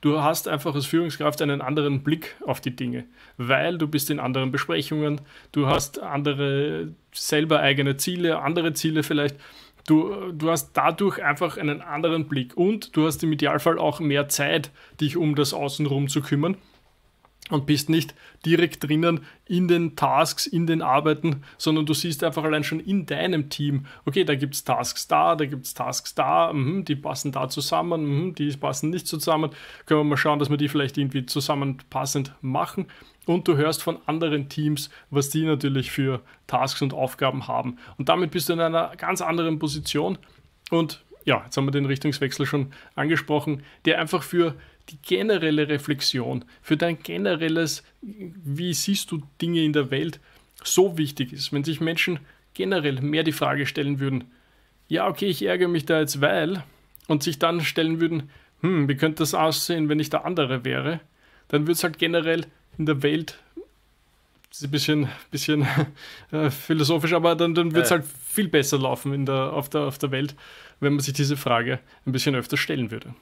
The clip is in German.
Du hast einfach als Führungskraft einen anderen Blick auf die Dinge, weil du bist in anderen Besprechungen, du hast andere, selber eigene Ziele, andere Ziele vielleicht. Du, du hast dadurch einfach einen anderen Blick und du hast im Idealfall auch mehr Zeit, dich um das Außenrum zu kümmern, und bist nicht direkt drinnen in den Tasks, in den Arbeiten, sondern du siehst einfach allein schon in deinem Team, okay, da gibt es Tasks da, da gibt es Tasks da, mh, die passen da zusammen, mh, die passen nicht zusammen. Können wir mal schauen, dass wir die vielleicht irgendwie zusammenpassend machen. Und du hörst von anderen Teams, was die natürlich für Tasks und Aufgaben haben. Und damit bist du in einer ganz anderen Position und ja, jetzt haben wir den Richtungswechsel schon angesprochen, der einfach für die generelle Reflexion, für dein generelles, wie siehst du Dinge in der Welt, so wichtig ist. Wenn sich Menschen generell mehr die Frage stellen würden, ja, okay, ich ärgere mich da jetzt, weil, und sich dann stellen würden, hm, wie könnte das aussehen, wenn ich der andere wäre, dann würde es halt generell in der Welt ist ein bisschen, bisschen äh, philosophisch, aber dann, dann wird es äh. halt viel besser laufen in der, auf, der, auf der Welt, wenn man sich diese Frage ein bisschen öfter stellen würde.